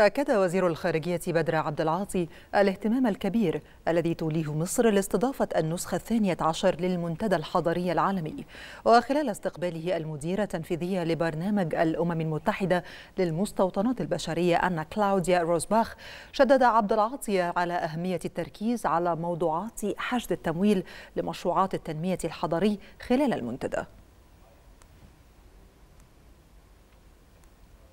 أكد وزير الخارجية بدر عبد العاطي الاهتمام الكبير الذي توليه مصر لاستضافة النسخة الثانية عشر للمنتدى الحضري العالمي وخلال استقباله المديرة التنفيذية لبرنامج الأمم المتحدة للمستوطنات البشرية أن كلاوديا روزباخ شدد عبد العاطي على أهمية التركيز على موضوعات حشد التمويل لمشروعات التنمية الحضري خلال المنتدى